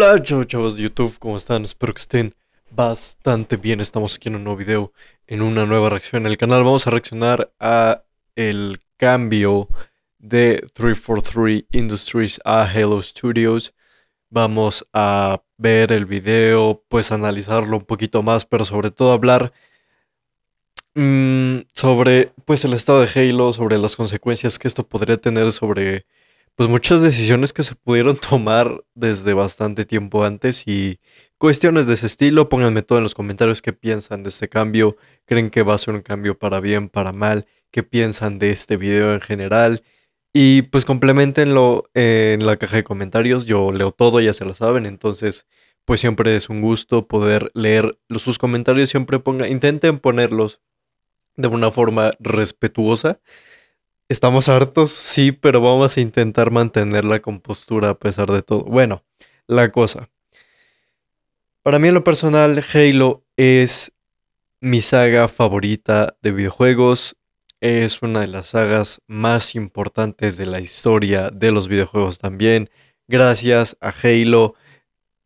Hola chavos de YouTube, ¿cómo están? Espero que estén bastante bien. Estamos aquí en un nuevo video, en una nueva reacción en el canal. Vamos a reaccionar a el cambio de 343 Industries a Halo Studios. Vamos a ver el video, pues analizarlo un poquito más, pero sobre todo hablar mm, sobre pues el estado de Halo, sobre las consecuencias que esto podría tener sobre pues muchas decisiones que se pudieron tomar desde bastante tiempo antes y cuestiones de ese estilo. Pónganme todo en los comentarios qué piensan de este cambio. ¿Creen que va a ser un cambio para bien, para mal? ¿Qué piensan de este video en general? Y pues complementenlo en la caja de comentarios. Yo leo todo, ya se lo saben. Entonces, pues siempre es un gusto poder leer sus comentarios. Siempre ponga, intenten ponerlos de una forma respetuosa. Estamos hartos, sí, pero vamos a intentar mantener la compostura a pesar de todo. Bueno, la cosa. Para mí en lo personal, Halo es mi saga favorita de videojuegos. Es una de las sagas más importantes de la historia de los videojuegos también. Gracias a Halo,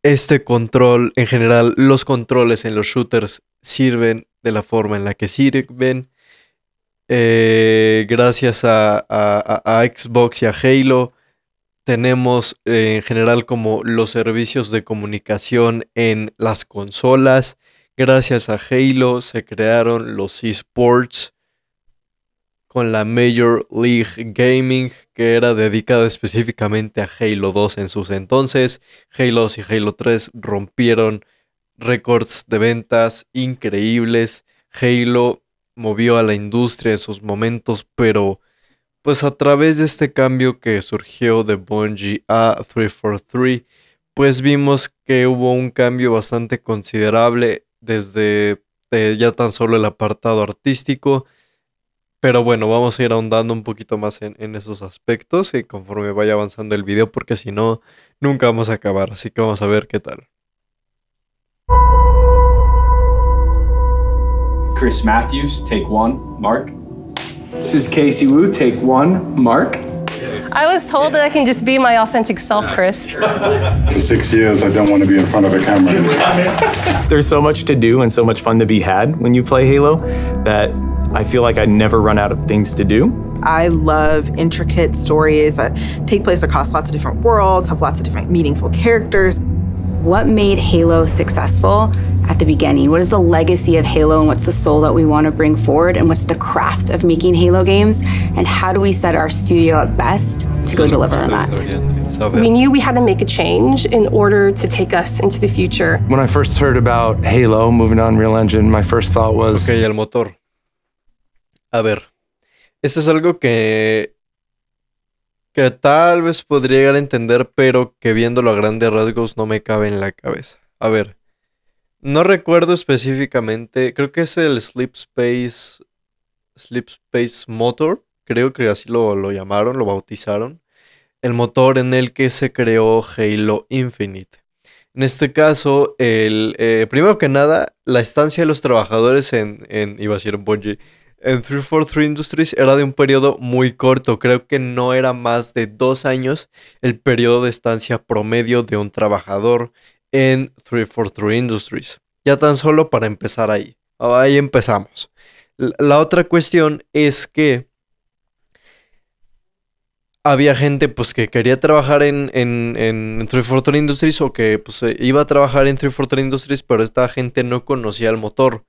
este control en general, los controles en los shooters sirven de la forma en la que sirven. Eh, gracias a, Xbox y a Halo, tenemos eh, en general como los servicios de comunicación en las consolas. Gracias a Halo se crearon los esports con la Major League Gaming, que era dedicada específicamente a Halo 2 en sus entonces. Halo 2 y Halo 3 rompieron récords de ventas increíbles. Halo movió a la industria en sus momentos, pero pues a través de este cambio que surgió de Bungie a 343, pues vimos que hubo un cambio bastante considerable desde eh, ya tan solo el apartado artístico. Pero bueno, vamos a ir ahondando un poquito más en, en esos aspectos y conforme vaya avanzando el video, porque si no, nunca vamos a acabar. Así que vamos a ver qué tal. Chris Matthews, take one, Mark. This is Casey Wu, take one, Mark. I was told that I can just be my authentic self, Chris. For six years, I don't want to be in front of a camera. There's so much to do and so much fun to be had when you play Halo that I feel like I never run out of things to do. I love intricate stories that take place across lots of different worlds, have lots of different meaningful characters. What made Halo successful at the beginning? What is the legacy of Halo and what's the soul that we want to bring forward? And what's the craft of making Halo games? And how do we set our studio up best to go deliver on that? We knew we had to make a change in order to take us into the future. When I first heard about Halo moving on Real Engine, my first thought was. Okay, el motor. A ver. Esto es algo que que tal vez podría llegar a entender, pero que viéndolo a grandes rasgos no me cabe en la cabeza. A ver, No recuerdo específicamente, creo que es el Sleep Space, Sleep Space Motor, creo que así lo, llamaron, lo bautizaron, el motor en el que se creó Halo Infinite. En este caso, el, eh, primero que nada, la estancia de los trabajadores en, en iba en 343 Industries era de un periodo muy corto, creo que no era más de dos años el periodo de estancia promedio de un trabajador en 343 Industries. Ya tan solo para empezar ahí. Ahí empezamos. La otra cuestión es que había gente pues que quería trabajar en, en, 343 Industries o que pues, eh, iba a trabajar en 343 Industries, pero esta gente no conocía el motor.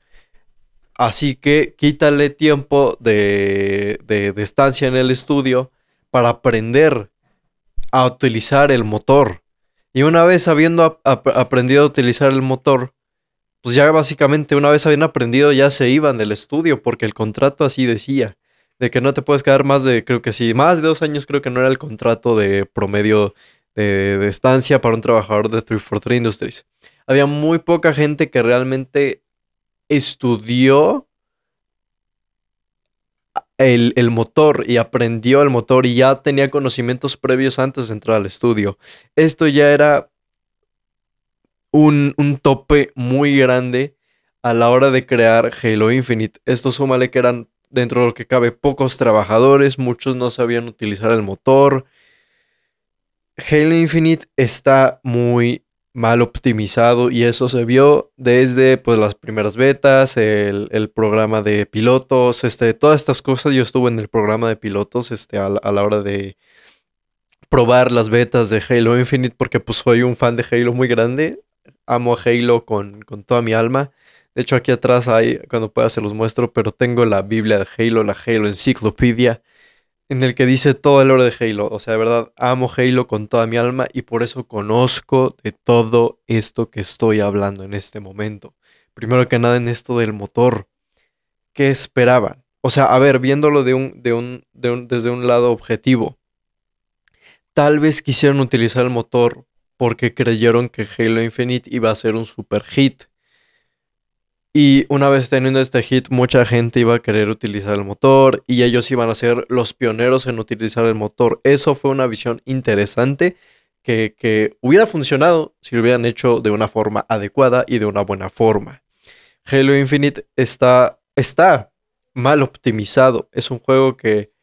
Así que quítale tiempo de, de estancia en el estudio para aprender a utilizar el motor. Y una vez habiendo aprendido a utilizar el motor, pues ya básicamente una vez habían aprendido ya se iban del estudio porque el contrato así decía, de que no te puedes quedar más de, creo que sí, más de dos años creo que no era el contrato de promedio de, de estancia para un trabajador de 343 Industries. Había muy poca gente que realmente estudió el, motor y aprendió el motor y ya tenía conocimientos previos antes de entrar al estudio. Esto ya era un, un tope muy grande a la hora de crear Halo Infinite. Esto súmale que eran dentro de lo que cabe pocos trabajadores, muchos no sabían utilizar el motor. Halo Infinite está muy mal optimizado y eso se vio desde pues las primeras betas, el, programa de pilotos, este, todas estas cosas. Yo estuve en el programa de pilotos este, a, la hora de probar las betas de Halo Infinite porque pues soy un fan de Halo muy grande, amo a Halo con, con toda mi alma. De hecho aquí atrás hay, cuando pueda se los muestro, pero tengo la Biblia de Halo, la Halo Enciclopedia en el que dice todo el oro de Halo. O sea, de verdad, amo Halo con toda mi alma y por eso conozco de todo esto que estoy hablando en este momento. Primero que nada en esto del motor. ¿Qué esperaban? O sea, a ver, viéndolo desde un lado objetivo. Tal vez quisieron utilizar el motor porque creyeron que Halo Infinite iba a ser un super hit. Y una vez teniendo este hit, mucha gente iba a querer utilizar el motor y ellos iban a ser los pioneros en utilizar el motor. Eso fue una visión interesante que, hubiera funcionado si lo hubieran hecho de una forma adecuada y de una buena forma. Halo Infinite está, está mal optimizado. Es un juego que,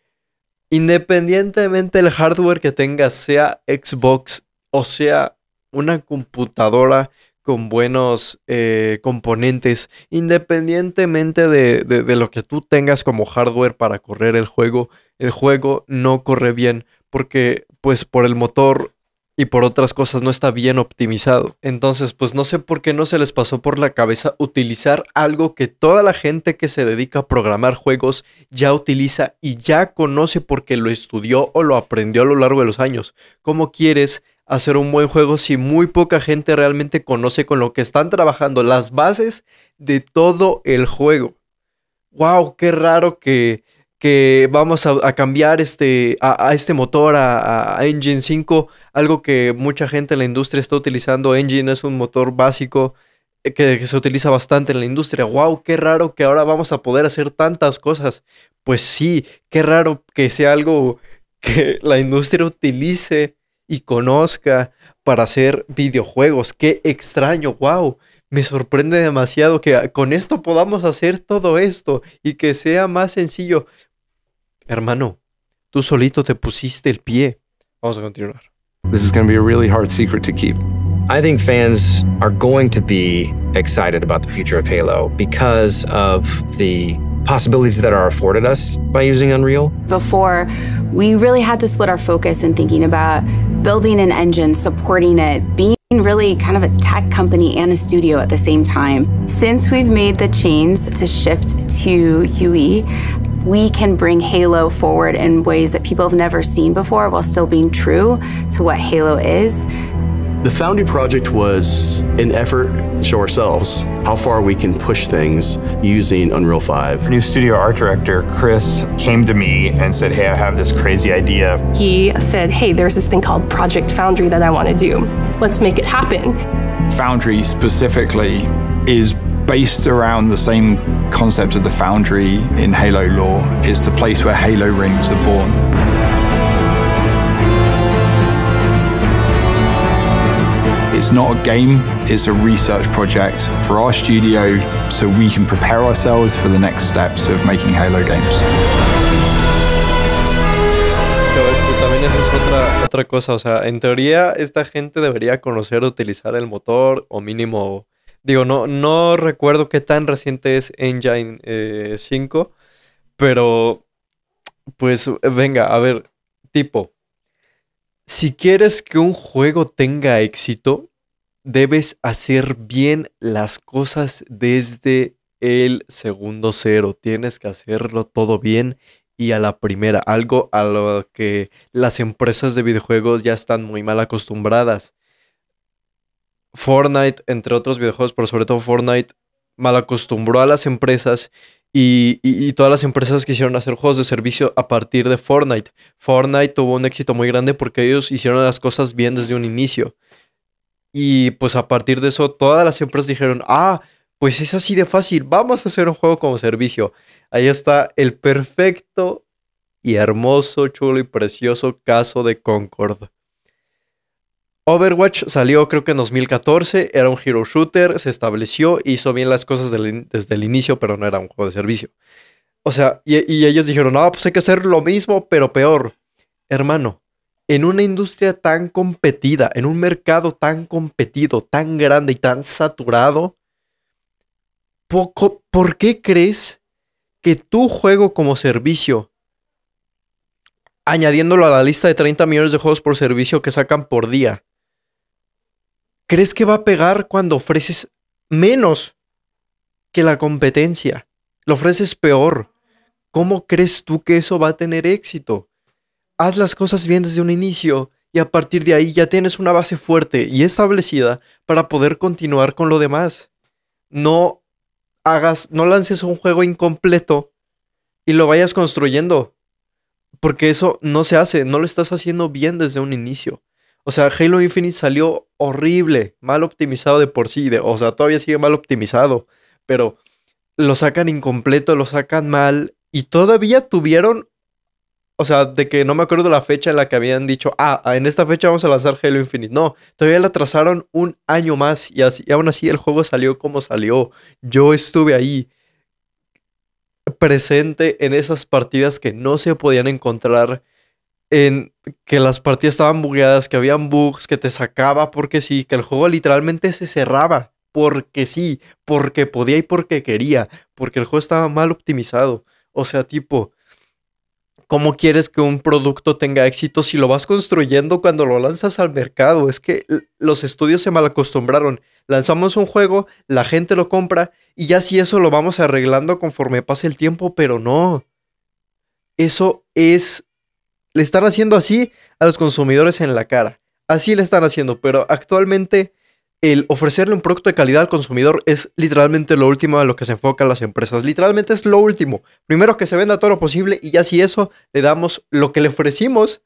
independientemente del hardware que tenga, sea Xbox o sea una computadora, con buenos eh, componentes, independientemente de, lo que tú tengas como hardware para correr el juego, el juego no corre bien porque pues por el motor y por otras cosas no está bien optimizado. Entonces pues no sé por qué no se les pasó por la cabeza utilizar algo que toda la gente que se dedica a programar juegos ya utiliza y ya conoce porque lo estudió o lo aprendió a lo largo de los años. ¿Cómo quieres hacer un buen juego si muy poca gente realmente conoce con lo que están trabajando las bases de todo el juego. ¡Wow! ¡Qué raro que, que vamos a, cambiar este, a, este motor, a, Engine 5, algo que mucha gente en la industria está utilizando. Engine es un motor básico eh, que se utiliza bastante en la industria. ¡Wow! ¡Qué raro que ahora vamos a poder hacer tantas cosas! Pues sí, qué raro que sea algo que la industria utilice y conozca para hacer videojuegos. Qué extraño, wow. Me sorprende demasiado que con esto podamos hacer todo esto y que sea más sencillo. Hermano, tú solito te pusiste el pie. Vamos a continuar. This is going to be a really hard secret to keep. I think fans are going to be excited about the future of Halo because of the possibilities that are afforded us by using Unreal. Before We really had to split our focus in thinking about building an engine, supporting it, being really kind of a tech company and a studio at the same time. Since we've made the change to shift to UE, we can bring Halo forward in ways that people have never seen before while still being true to what Halo is. The Foundry Project was an effort to show ourselves how far we can push things using Unreal 5. Our new studio art director, Chris, came to me and said, hey, I have this crazy idea. He said, hey, there's this thing called Project Foundry that I want to do. Let's make it happen. Foundry specifically is based around the same concept of the Foundry in Halo lore. It's the place where Halo rings are born. It's not a game, it's a research project for our studio so we can prepare ourselves for the next steps of making Halo games. esa es otra, otra cosa. O sea, en teoría, esta gente debería conocer utilizar el motor, o mínimo. Digo, no, no recuerdo qué tan reciente es Engine 5, eh, pero. Pues venga, a ver, tipo. Si quieres que un juego tenga éxito, debes hacer bien las cosas desde el segundo cero. Tienes que hacerlo todo bien y a la primera. Algo a lo que las empresas de videojuegos ya están muy mal acostumbradas. Fortnite, entre otros videojuegos, pero sobre todo Fortnite, mal acostumbró a las empresas y, todas las empresas quisieron hacer juegos de servicio a partir de Fortnite. Fortnite tuvo un éxito muy grande porque ellos hicieron las cosas bien desde un inicio. Y pues a partir de eso, todas las empresas dijeron, ah, pues es así de fácil, vamos a hacer un juego como servicio. Ahí está el perfecto y hermoso, chulo y precioso caso de Concord. Overwatch salió creo que en 2014, era un hero shooter, se estableció, hizo bien las cosas desde el inicio, pero no era un juego de servicio. O sea, y, y ellos dijeron, no pues hay que hacer lo mismo, pero peor. Hermano, en una industria tan competida, en un mercado tan competido, tan grande y tan saturado, poco, ¿por qué crees que tu juego como servicio, añadiéndolo a la lista de 30 millones de juegos por servicio que sacan por día, crees que va a pegar cuando ofreces menos que la competencia? Lo ofreces peor. ¿Cómo crees tú que eso va a tener éxito? haz las cosas bien desde un inicio y a partir de ahí ya tienes una base fuerte y establecida para poder continuar con lo demás. No hagas, no lances un juego incompleto y lo vayas construyendo. Porque eso no se hace, no lo estás haciendo bien desde un inicio. O sea, Halo Infinite salió horrible, mal optimizado de por sí, de, o sea, todavía sigue mal optimizado, pero lo sacan incompleto, lo sacan mal y todavía tuvieron o sea, de que no me acuerdo la fecha en la que habían dicho, ah, ah en esta fecha vamos a lanzar Halo Infinite. No, todavía la trazaron un año más y, aún así el juego salió como salió. Yo estuve ahí presente en esas partidas que no se podían encontrar, en que las partidas estaban bugueadas, que habían bugs, que te sacaba porque sí, que el juego literalmente se cerraba porque sí, porque podía y porque quería, porque el juego estaba mal optimizado. O sea, tipo, ¿Cómo quieres que un producto tenga éxito si lo vas construyendo cuando lo lanzas al mercado? Es que los estudios se malacostumbraron. Lanzamos un juego, la gente lo compra y ya si eso lo vamos arreglando conforme pase el tiempo, pero no. Eso es... Le están haciendo así a los consumidores en la cara. Así le están haciendo, pero actualmente el ofrecerle un producto de calidad al consumidor es literalmente lo último a lo que se enfocan las empresas. Literalmente es lo último. Primero que se venda todo lo posible y ya si eso le damos lo que le ofrecimos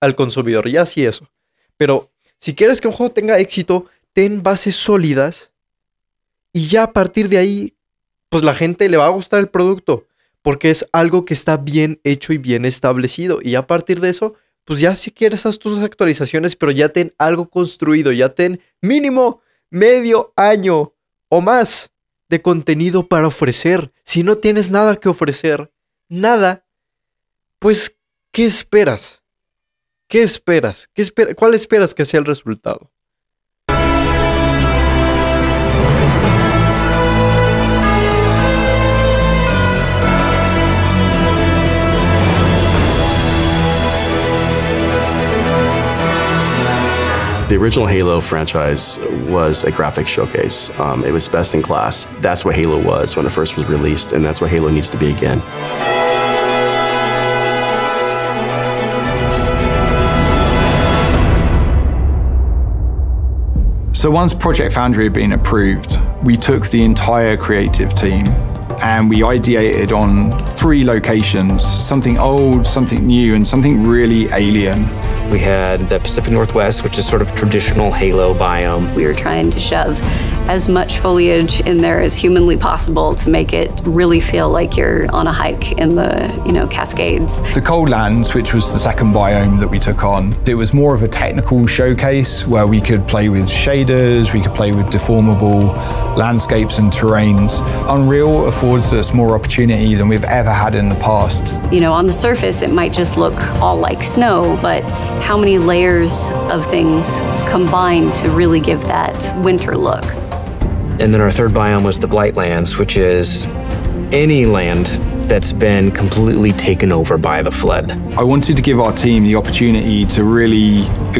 al consumidor, ya si eso. Pero si quieres que un juego tenga éxito, ten bases sólidas y ya a partir de ahí, pues la gente le va a gustar el producto porque es algo que está bien hecho y bien establecido y a partir de eso pues ya si quieres haz tus actualizaciones, pero ya ten algo construido, ya ten mínimo medio año o más de contenido para ofrecer. Si no tienes nada que ofrecer, nada, pues ¿qué esperas? ¿Qué esperas? ¿Qué ¿Cuál esperas que sea el resultado? The original Halo franchise was a graphic showcase. Um, it was best in class. That's what Halo was when it first was released, and that's what Halo needs to be again. So once Project Foundry had been approved, we took the entire creative team and we ideated on three locations, something old, something new, and something really alien. We had the Pacific Northwest, which is sort of traditional halo biome. We were trying to shove as much foliage in there as humanly possible to make it really feel like you're on a hike in the, you know, Cascades. The cold lands, which was the second biome that we took on, it was more of a technical showcase where we could play with shaders, we could play with deformable landscapes and terrains. Unreal affords us more opportunity than we've ever had in the past. You know, on the surface, it might just look all like snow, but how many layers of things combine to really give that winter look? And then our third biome was the Blightlands, which is any land that's been completely taken over by the flood. I wanted to give our team the opportunity to really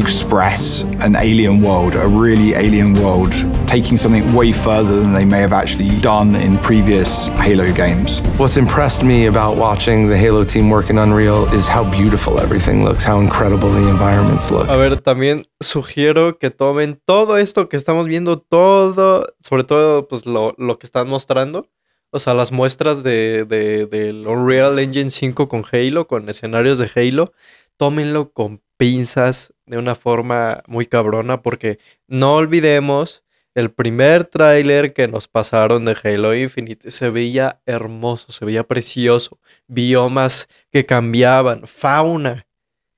express an alien world, a really alien world, taking something way further than they may have actually done in previous Halo games. What's impressed me about watching the Halo team work in Unreal is how beautiful everything looks, how incredible the environments look. A ver, también sugiero que tomen todo esto que estamos viendo, todo, sobre todo pues lo, lo que están mostrando, O sea, las muestras de, del Unreal Engine 5 con Halo, con escenarios de Halo, tómenlo con pinzas de una forma muy cabrona, porque no olvidemos el primer tráiler que nos pasaron de Halo Infinite se veía hermoso, se veía precioso, biomas que cambiaban, fauna,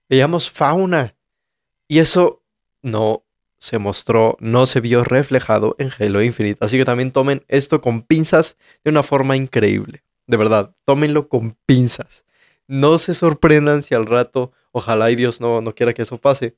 veíamos fauna. Y eso no se mostró, no se vio reflejado en Halo Infinite. Así que también tomen esto con pinzas de una forma increíble. De verdad, tómenlo con pinzas. No se sorprendan si al rato, ojalá y Dios no, no quiera que eso pase.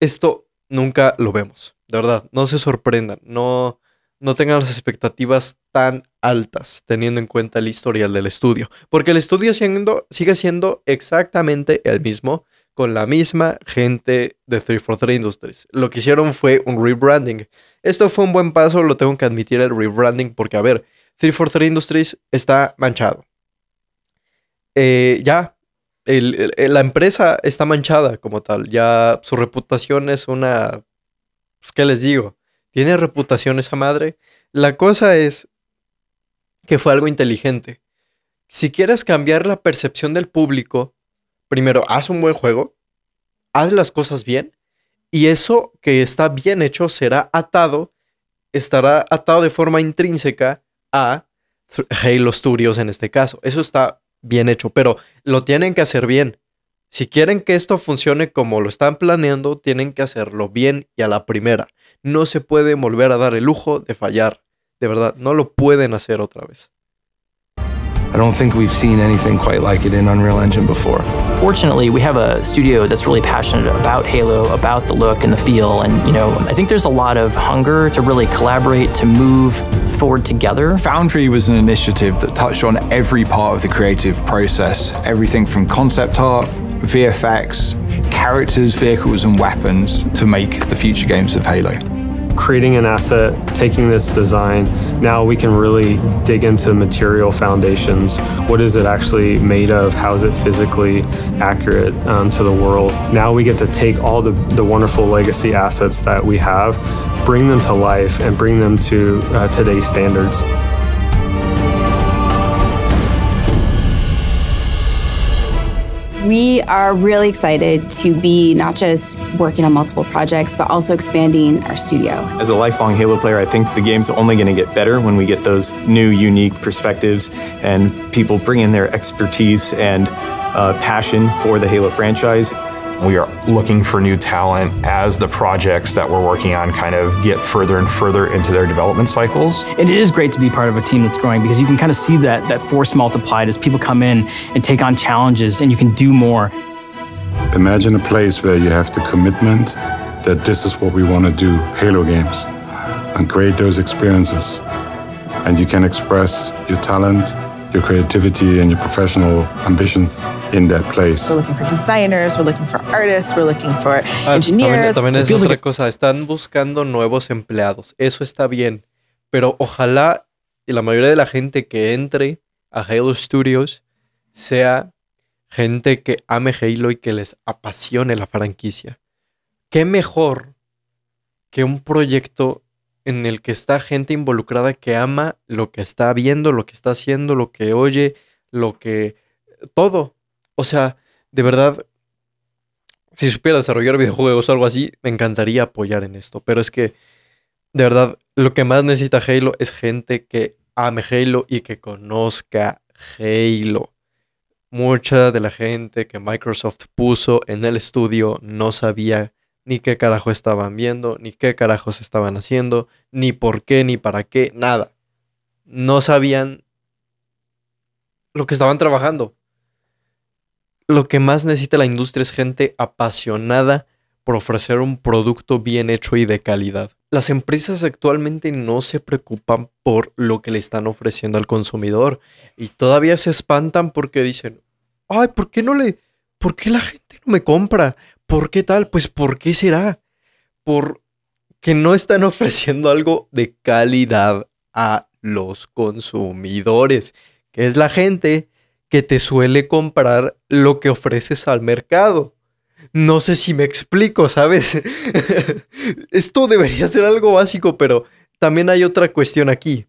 Esto nunca lo vemos. De verdad, no se sorprendan. No, no tengan las expectativas tan altas teniendo en cuenta el historial del estudio. Porque el estudio sigue siendo exactamente el mismo con la misma gente de 343 Industries. Lo que hicieron fue un rebranding. Esto fue un buen paso, lo tengo que admitir el rebranding, porque a ver, 343 Industries está manchado. Eh, ya, la empresa está manchada como tal, ya su reputación es una... Pues, ¿Qué les digo? Tiene reputación esa madre. La cosa es que fue algo inteligente. Si quieres cambiar la percepción del público, primero, haz un buen juego, haz las cosas bien y eso que está bien hecho será atado, estará atado de forma intrínseca a Halo Studios en este caso. Eso está bien hecho, pero lo tienen que hacer bien. Si quieren que esto funcione como lo están planeando, tienen que hacerlo bien y a la primera. No se puede volver a dar el lujo de fallar. De verdad, no lo pueden hacer otra vez. I don't think we've seen anything quite like Unreal Engine before. fortunately, we have a studio that's really passionate about Halo, about the look and the feel. And, you know, I think there's a lot of hunger to really collaborate, to move forward together. Foundry was an initiative that touched on every part of the creative process, everything from concept art, VFX, characters, vehicles, and weapons to make the future games of Halo creating an asset, taking this design, now we can really dig into material foundations. What is it actually made of? How is it physically accurate um, to the world? Now we get to take all the, the wonderful legacy assets that we have, bring them to life, and bring them to uh, today's standards. We are really excited to be not just working on multiple projects, but also expanding our studio. As a lifelong Halo player, I think the game's only going to get better when we get those new, unique perspectives and people bring in their expertise and uh, passion for the Halo franchise we are looking for new talent as the projects that we're working on kind of get further and further into their development cycles. And it is great to be part of a team that's growing because you can kind of see that, that force multiplied as people come in and take on challenges and you can do more. Imagine a place where you have the commitment that this is what we want to do, Halo games, and create those experiences. And you can express your talent your creativity and your professional ambitions in that place. We're looking for designers, we're looking for artists, we're looking for engineers. Ah, también, también es otra cosa, están buscando nuevos empleados, eso está bien, pero ojalá la mayoría de la gente que entre a Halo Studios sea gente que ame Halo y que les apasione la franquicia. ¿Qué mejor que un proyecto en el que está gente involucrada que ama lo que está viendo, lo que está haciendo, lo que oye, lo que... todo. O sea, de verdad, si supiera desarrollar videojuegos o algo así, me encantaría apoyar en esto. Pero es que, de verdad, lo que más necesita Halo es gente que ame Halo y que conozca Halo. Mucha de la gente que Microsoft puso en el estudio no sabía ni qué carajo estaban viendo, ni qué carajos estaban haciendo, ni por qué, ni para qué, nada. No sabían lo que estaban trabajando. Lo que más necesita la industria es gente apasionada por ofrecer un producto bien hecho y de calidad. Las empresas actualmente no se preocupan por lo que le están ofreciendo al consumidor y todavía se espantan porque dicen, ay, ¿por qué no le, por qué la gente no me compra? ¿Por qué tal? Pues ¿por qué será? Por que no están ofreciendo algo de calidad a los consumidores, que es la gente que te suele comprar lo que ofreces al mercado. No sé si me explico, ¿sabes? Esto debería ser algo básico, pero también hay otra cuestión aquí.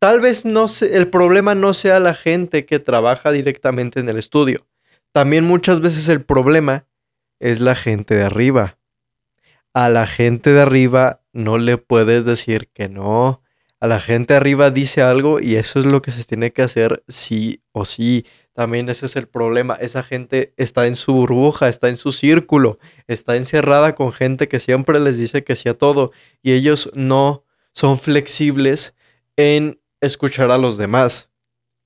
Tal vez no el problema no sea la gente que trabaja directamente en el estudio. También muchas veces el problema es la gente de arriba. A la gente de arriba no le puedes decir que no. A la gente de arriba dice algo y eso es lo que se tiene que hacer sí o sí. También ese es el problema. Esa gente está en su burbuja, está en su círculo, está encerrada con gente que siempre les dice que sí a todo y ellos no son flexibles en escuchar a los demás,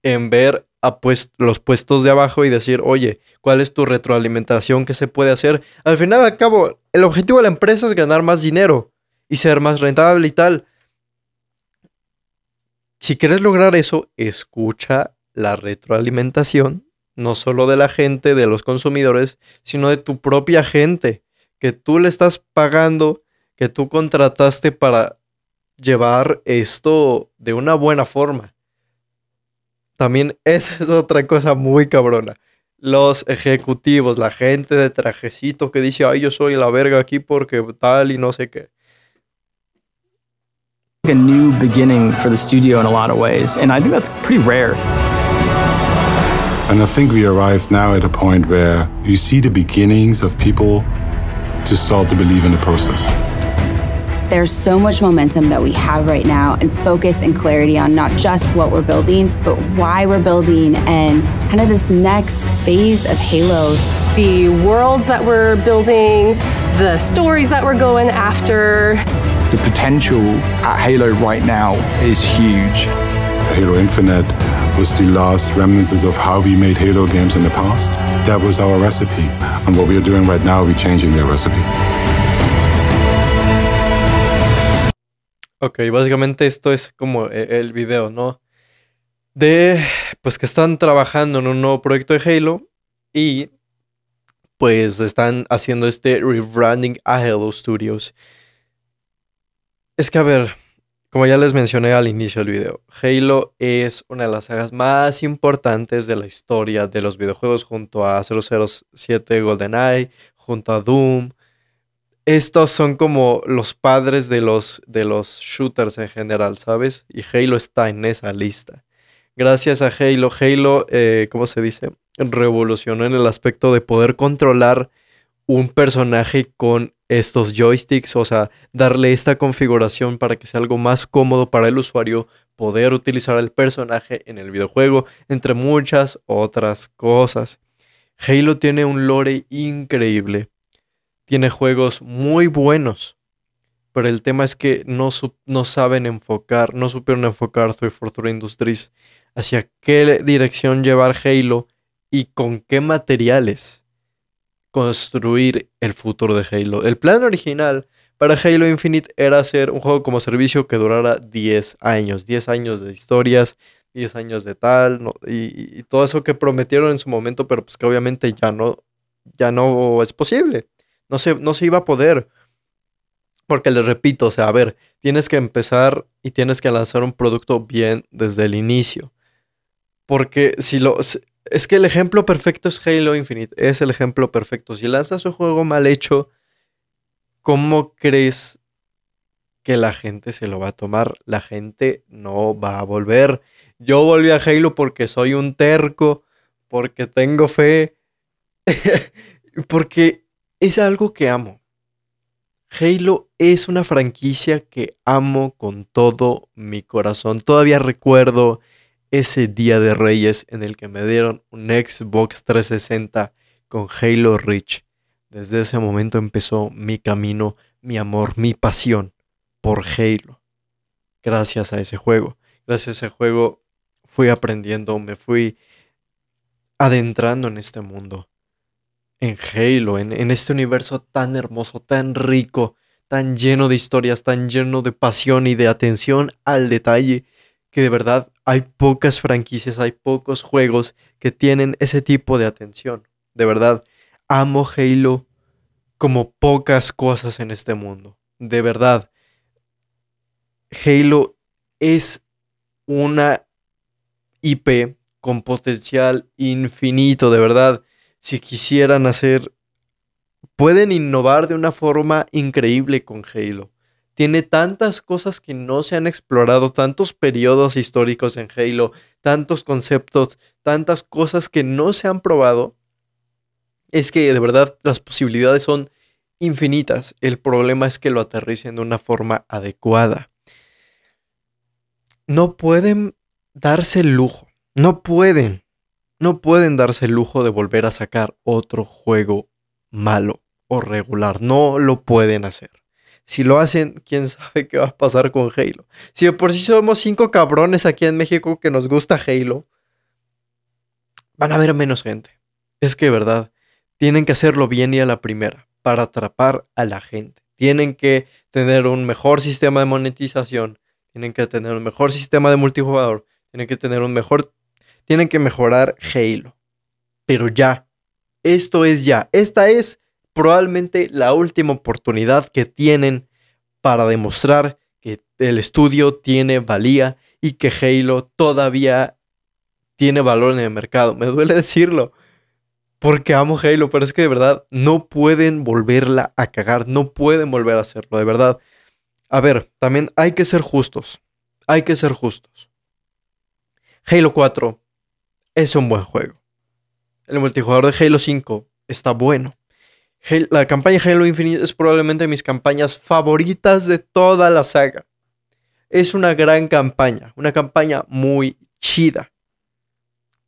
en ver a pues, los puestos de abajo y decir, oye, ¿cuál es tu retroalimentación? ¿Qué se puede hacer? Al final, al cabo, el objetivo de la empresa es ganar más dinero y ser más rentable y tal. Si quieres lograr eso, escucha la retroalimentación, no solo de la gente, de los consumidores, sino de tu propia gente, que tú le estás pagando, que tú contrataste para llevar esto de una buena forma. También esa es otra cosa muy cabrona. Los ejecutivos, la gente de trajecito que dice, ay, yo soy la verga aquí porque tal y no sé qué. A new beginning for the studio in a lot of ways, and I think that's pretty rare. And I think we arrived now at a point where you see the beginnings of people to start to believe in the process. There's so much momentum that we have right now and focus and clarity on not just what we're building, but why we're building and kind of this next phase of Halo. The worlds that we're building, the stories that we're going after. The potential at Halo right now is huge. Halo Infinite was the last remnants of how we made Halo games in the past. That was our recipe. And what we are doing right now, we're changing that recipe. Ok, básicamente esto es como e, el video, ¿no? De, pues que están trabajando en un nuevo proyecto de Halo y pues están haciendo este rebranding a Halo Studios. Es que, a ver, como ya les mencioné al inicio del video, Halo es una de las sagas más importantes de la historia de los videojuegos junto a 007 GoldenEye, junto a Doom, estos son como los padres de los, de los shooters en general, ¿sabes? Y Halo está en esa lista. Gracias a Halo, Halo, eh, ¿cómo se dice? Revolucionó en el aspecto de poder controlar un personaje con estos joysticks, o sea, darle esta configuración para que sea algo más cómodo para el usuario poder utilizar el personaje en el videojuego, entre muchas otras cosas. Halo tiene un lore increíble tiene juegos muy buenos, pero el tema es que no, no saben enfocar, no supieron enfocar 343 Industries hacia qué dirección llevar Halo y con qué materiales construir el futuro de Halo. El plan original para Halo Infinite era hacer un juego como servicio que durara 10 años, 10 años de historias, 10 años de tal, y, todo eso que prometieron en su momento, pero pues que obviamente ya no, ya no es posible. No se, no se iba a poder. Porque les repito, o sea, a ver, tienes que empezar y tienes que lanzar un producto bien desde el inicio. Porque si lo. Es que el ejemplo perfecto es Halo Infinite. Es el ejemplo perfecto. Si lanzas un juego mal hecho, ¿cómo crees que la gente se lo va a tomar? La gente no va a volver. Yo volví a Halo porque soy un terco, porque tengo fe, porque es algo que amo. Halo es una franquicia que amo con todo mi corazón. Todavía recuerdo ese día de Reyes en el que me dieron un Xbox 360 con Halo Reach. Desde ese momento empezó mi camino, mi amor, mi pasión por Halo. Gracias a ese juego. Gracias a ese juego fui aprendiendo, me fui adentrando en este mundo en Halo, en, en este universo tan hermoso, tan rico, tan lleno de historias, tan lleno de pasión y de atención al detalle, que de verdad hay pocas franquicias, hay pocos juegos que tienen ese tipo de atención. De verdad, amo Halo como pocas cosas en este mundo. De verdad, Halo es una IP con potencial infinito, de verdad si quisieran hacer, pueden innovar de una forma increíble con Halo. Tiene tantas cosas que no se han explorado, tantos periodos históricos en Halo, tantos conceptos, tantas cosas que no se han probado. Es que de verdad las posibilidades son infinitas. El problema es que lo aterricen de una forma adecuada. No pueden darse el lujo. No pueden no pueden darse el lujo de volver a sacar otro juego malo o regular. No lo pueden hacer. Si lo hacen, quién sabe qué va a pasar con Halo. Si de por sí somos cinco cabrones aquí en México que nos gusta Halo, van a haber menos gente. Es que, verdad, tienen que hacerlo bien y a la primera para atrapar a la gente. Tienen que tener un mejor sistema de monetización. Tienen que tener un mejor sistema de multijugador. Tienen que tener un mejor tienen que mejorar Halo. Pero ya. Esto es ya. Esta es probablemente la última oportunidad que tienen para demostrar que el estudio tiene valía y que Halo todavía tiene valor en el mercado. Me duele decirlo. Porque amo Halo, pero es que de verdad no pueden volverla a cagar, no pueden volver a hacerlo, de verdad. A ver, también hay que ser justos, hay que ser justos. Halo 4 es un buen juego. El multijugador de Halo 5 está bueno. la campaña Halo Infinite es probablemente de mis campañas favoritas de toda la saga. Es una gran campaña, una campaña muy chida.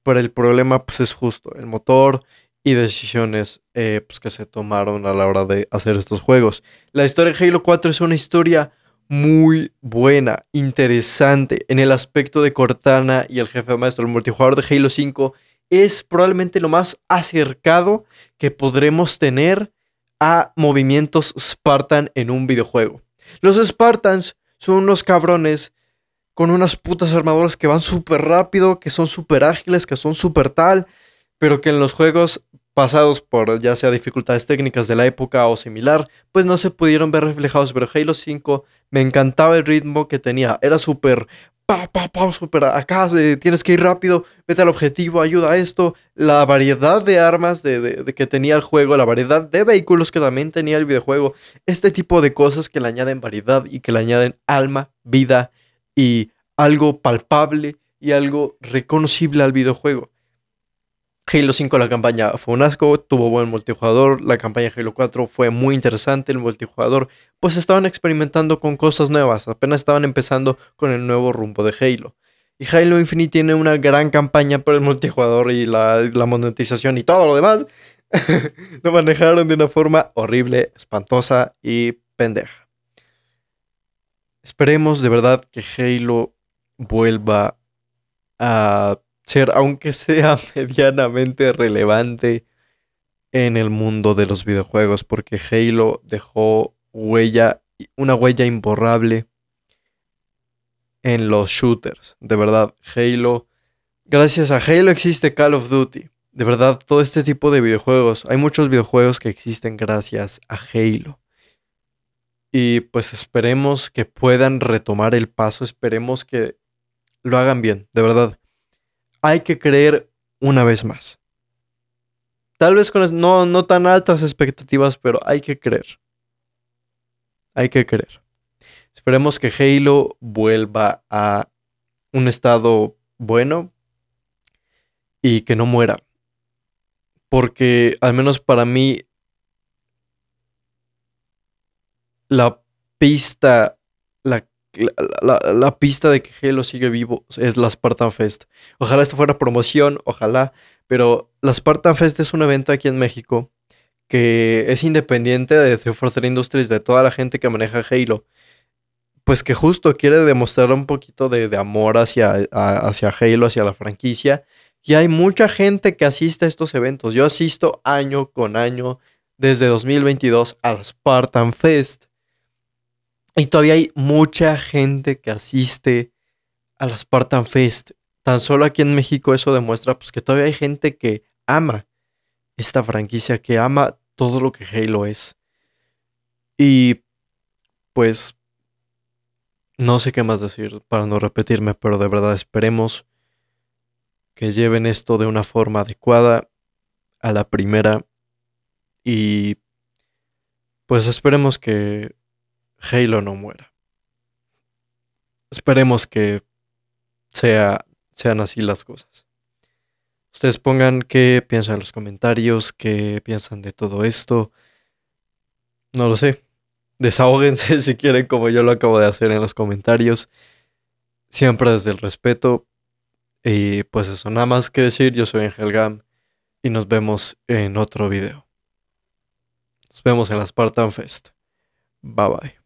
Pero el problema pues es justo, el motor y decisiones eh, pues, que se tomaron a la hora de hacer estos juegos. La historia de Halo 4 es una historia muy buena, interesante en el aspecto de Cortana y el jefe maestro. El multijugador de Halo 5 es probablemente lo más acercado que podremos tener a movimientos Spartan en un videojuego. Los Spartans son unos cabrones con unas putas armaduras que van súper rápido, que son súper ágiles, que son súper tal, pero que en los juegos pasados por ya sea dificultades técnicas de la época o similar, pues no se pudieron ver reflejados, pero Halo 5 me encantaba el ritmo que tenía. Era súper pa, pa, pa, súper, acá, tienes que ir rápido, vete al objetivo, ayuda a esto. La variedad de armas de que tenía el juego, la variedad de vehículos que también tenía el videojuego, este tipo de cosas que le añaden variedad y que le añaden alma, vida y algo palpable y algo reconocible al videojuego. Halo 5 la campaña fue un asco, tuvo buen multijugador, la campaña Halo 4 fue muy interesante, el multijugador, pues estaban experimentando con cosas nuevas, apenas estaban empezando con el nuevo rumbo de Halo. Y Halo Infinite tiene una gran campaña por el multijugador y la, la monetización y todo lo demás. lo manejaron de una forma horrible, espantosa y pendeja. Esperemos de verdad que Halo vuelva a aunque sea medianamente relevante en el mundo de los videojuegos, porque Halo dejó huella, una huella imborrable en los shooters. De verdad, Halo, gracias a Halo existe Call of Duty. De verdad, todo este tipo de videojuegos, hay muchos videojuegos que existen gracias a Halo. Y pues esperemos que puedan retomar el paso, esperemos que lo hagan bien, de verdad hay que creer una vez más. Tal vez con no, no tan altas expectativas, pero hay que creer. Hay que creer. Esperemos que Halo vuelva a un estado bueno y que no muera. Porque al menos para mí la pista, la la, pista de que Halo sigue vivo es la Spartan Fest. Ojalá esto fuera promoción, ojalá, pero la Spartan Fest es un evento aquí en México que es independiente de The Industries, de toda la gente que maneja Halo. Pues que justo quiere demostrar un poquito de, amor hacia, hacia Halo, hacia la franquicia. Y hay mucha gente que asiste a estos eventos. Yo asisto año con año desde 2022 la Spartan Fest y todavía hay mucha gente que asiste a la Spartan Fest. Tan solo aquí en México eso demuestra pues, que todavía hay gente que ama esta franquicia, que ama todo lo que Halo es. Y pues no sé qué más decir para no repetirme, pero de verdad esperemos que lleven esto de una forma adecuada a la primera y pues esperemos que Halo no muera. Esperemos que sean así las cosas. Ustedes pongan qué piensan en los comentarios, qué piensan de todo esto. No lo sé. Desahóguense si quieren, como yo lo acabo de hacer en los comentarios. Siempre desde el respeto. Y pues eso, nada más que decir. Yo soy Angel Gam y nos vemos en otro video. Nos vemos en la Spartan Fest. Bye bye.